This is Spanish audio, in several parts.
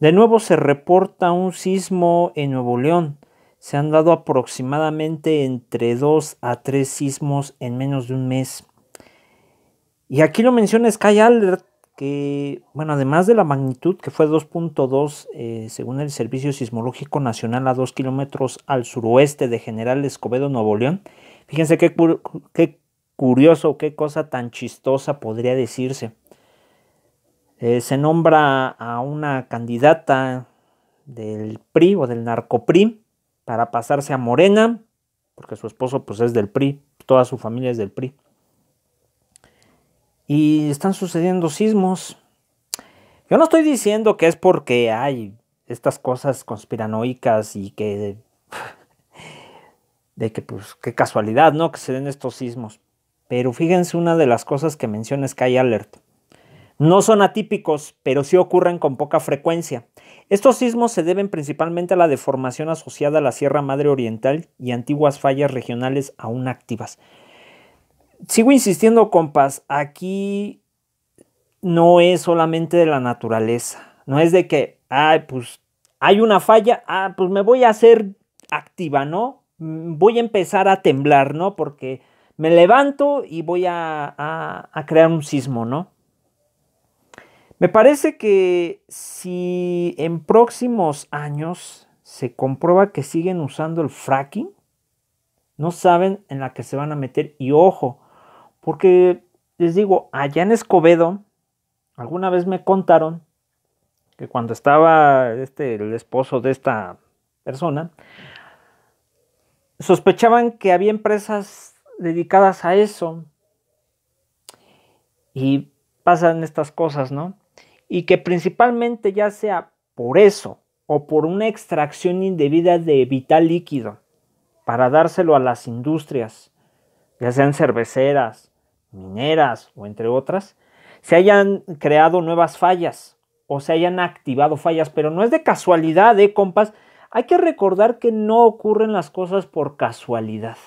De nuevo se reporta un sismo en Nuevo León. Se han dado aproximadamente entre 2 a 3 sismos en menos de un mes. Y aquí lo menciona Sky Alert, que, bueno, además de la magnitud que fue 2.2, eh, según el Servicio Sismológico Nacional, a 2 kilómetros al suroeste de General Escobedo, Nuevo León, fíjense qué curioso, qué cosa tan chistosa podría decirse. Eh, se nombra a una candidata del PRI o del narcopri para pasarse a Morena, porque su esposo pues es del PRI, toda su familia es del PRI. Y están sucediendo sismos. Yo no estoy diciendo que es porque hay estas cosas conspiranoicas y que de que pues qué casualidad, ¿no? Que se den estos sismos. Pero fíjense una de las cosas que menciona que hay alerta. No son atípicos, pero sí ocurren con poca frecuencia. Estos sismos se deben principalmente a la deformación asociada a la Sierra Madre Oriental y antiguas fallas regionales aún activas. Sigo insistiendo, compas, aquí no es solamente de la naturaleza, no es de que, pues hay una falla, ah, pues me voy a hacer activa, ¿no? Mm, voy a empezar a temblar, ¿no? Porque me levanto y voy a crear un sismo, ¿no? Me parece que si en próximos años se comprueba que siguen usando el fracking, no saben en la que se van a meter y ojo, porque les digo, allá en Escobedo, alguna vez me contaron que cuando estaba este, el esposo de esta persona, sospechaban que había empresas dedicadas a eso. Y pasan estas cosas, ¿no? y que principalmente ya sea por eso o por una extracción indebida de vital líquido para dárselo a las industrias, ya sean cerveceras, mineras o entre otras, se hayan creado nuevas fallas o se hayan activado fallas, pero no es de casualidad, ¿eh, compas? Hay que recordar que no ocurren las cosas por casualidad.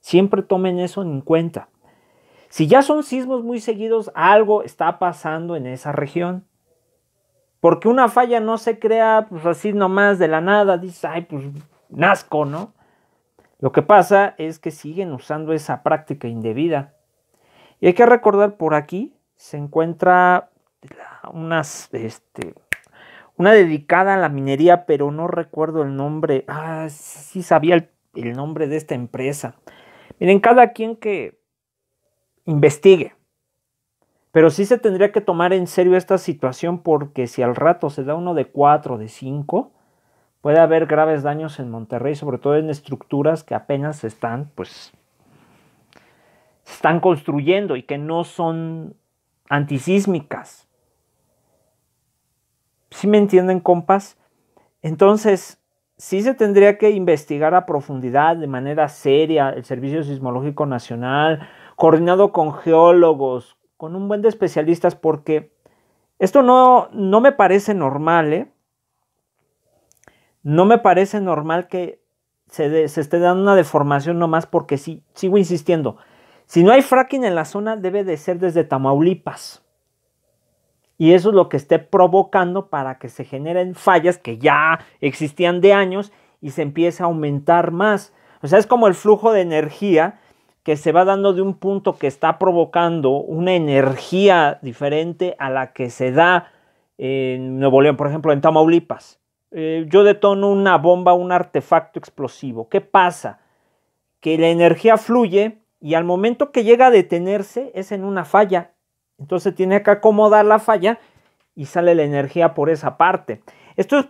Siempre tomen eso en cuenta. Si ya son sismos muy seguidos, algo está pasando en esa región. Porque una falla no se crea pues así nomás de la nada, dice, ay, pues nazco, ¿no? Lo que pasa es que siguen usando esa práctica indebida. Y hay que recordar, por aquí se encuentra unas, este, una dedicada a la minería, pero no recuerdo el nombre. Ah, sí sabía el nombre de esta empresa. Miren, cada quien que investigue, pero sí se tendría que tomar en serio esta situación porque si al rato se da uno de cuatro, de cinco, puede haber graves daños en Monterrey, sobre todo en estructuras que apenas están, pues, están construyendo y que no son antisísmicas. ¿Sí me entienden, compas? Entonces, sí se tendría que investigar a profundidad, de manera seria, el Servicio Sismológico Nacional, coordinado con geólogos, con un buen de especialistas porque esto no, me parece normal, ¿eh? No me parece normal que se, se esté dando una deformación nomás porque sí, sigo insistiendo. Si no hay fracking en la zona, debe de ser desde Tamaulipas. Y eso es lo que esté provocando para que se generen fallas que ya existían de años y se empiece a aumentar más. O sea, es como el flujo de energía que se va dando de un punto que está provocando una energía diferente a la que se da en Nuevo León, por ejemplo, en Tamaulipas. Eh, yo detono una bomba, un artefacto explosivo. ¿Qué pasa? Que la energía fluye y al momento que llega a detenerse es en una falla. Entonces tiene que acomodar la falla y sale la energía por esa parte. Esto es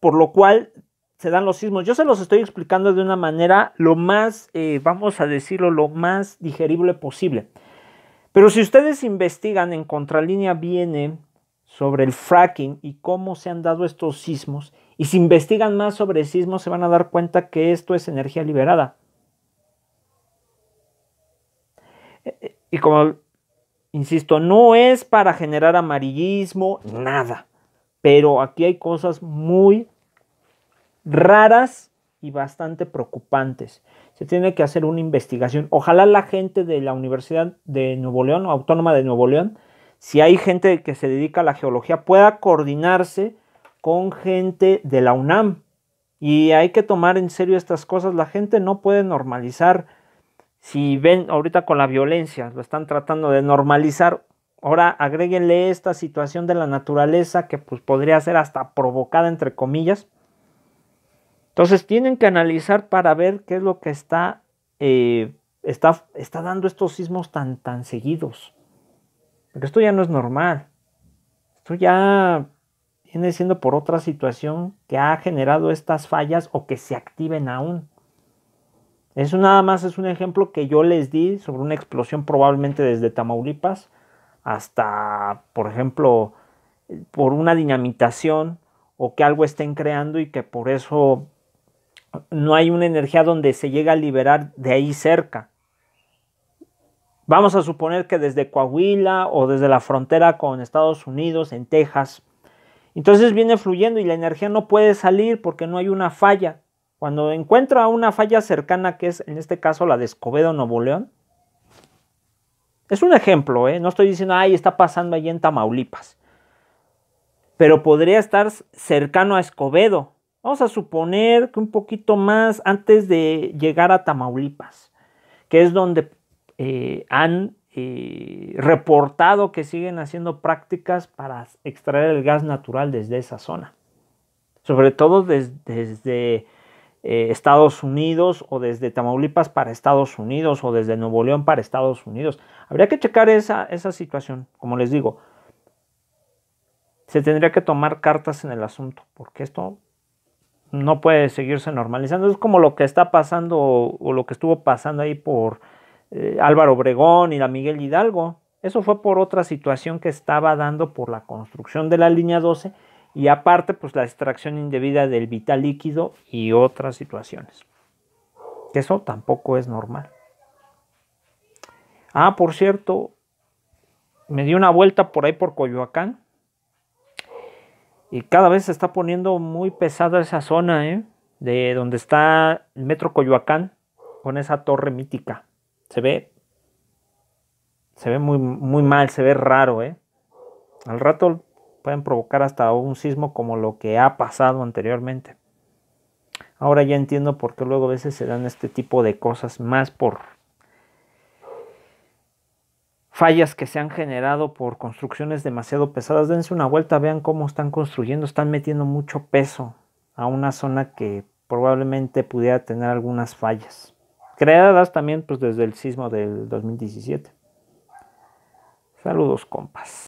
por lo cual se dan los sismos. Yo se los estoy explicando de una manera lo más, eh, vamos a decirlo, lo más digerible posible. Pero si ustedes investigan, en Contralínea viene sobre el fracking y cómo se han dado estos sismos, y si investigan más sobre sismos, se van a dar cuenta que esto es energía liberada. Eh, eh, y como, insisto, no es para generar amarillismo, nada. Pero aquí hay cosas muy raras y bastante preocupantes. Se tiene que hacer una investigación. Ojalá la gente de la Universidad de Nuevo León Autónoma de Nuevo León, si hay gente que se dedica a la geología, pueda coordinarse con gente de la UNAM. Y hay que tomar en serio estas cosas. La gente no puede normalizar. Si ven ahorita con la violencia, lo están tratando de normalizar. Ahora agréguenle esta situación de la naturaleza que pues, podría ser hasta provocada, entre comillas entonces tienen que analizar para ver qué es lo que está, eh, está, está dando estos sismos tan, tan seguidos. Porque esto ya no es normal. Esto ya viene siendo por otra situación que ha generado estas fallas o que se activen aún. Eso nada más es un ejemplo que yo les di sobre una explosión probablemente desde Tamaulipas hasta, por ejemplo, por una dinamitación o que algo estén creando y que por eso no hay una energía donde se llega a liberar de ahí cerca. Vamos a suponer que desde Coahuila o desde la frontera con Estados Unidos, en Texas. Entonces viene fluyendo y la energía no puede salir porque no hay una falla. Cuando encuentro una falla cercana, que es en este caso la de Escobedo, Nuevo León, es un ejemplo, ¿eh? no estoy diciendo, ay, está pasando allí en Tamaulipas, pero podría estar cercano a Escobedo, Vamos a suponer que un poquito más antes de llegar a Tamaulipas, que es donde eh, han eh, reportado que siguen haciendo prácticas para extraer el gas natural desde esa zona, sobre todo desde eh, Estados Unidos o desde Tamaulipas para Estados Unidos o desde Nuevo León para Estados Unidos. Habría que checar esa situación, como les digo. Se tendría que tomar cartas en el asunto, porque esto no puede seguirse normalizando. Es como lo que está pasando o, lo que estuvo pasando ahí por eh, Álvaro Obregón y la Miguel Hidalgo. Eso fue por otra situación que estaba dando por la construcción de la línea 12 y aparte pues la extracción indebida del vital líquido y otras situaciones. Eso tampoco es normal. Ah, por cierto, me di una vuelta por ahí por Coyoacán y cada vez se está poniendo muy pesada esa zona, ¿eh? De donde está el metro Coyoacán con esa torre mítica. Se ve. Se ve muy, muy mal, se ve raro, ¿eh? Al rato pueden provocar hasta un sismo como lo que ha pasado anteriormente. Ahora ya entiendo por qué luego a veces se dan este tipo de cosas más por fallas que se han generado por construcciones demasiado pesadas. Dense una vuelta, vean cómo están construyendo, están metiendo mucho peso a una zona que probablemente pudiera tener algunas fallas, creadas también pues, desde el sismo del 2017. Saludos, compas.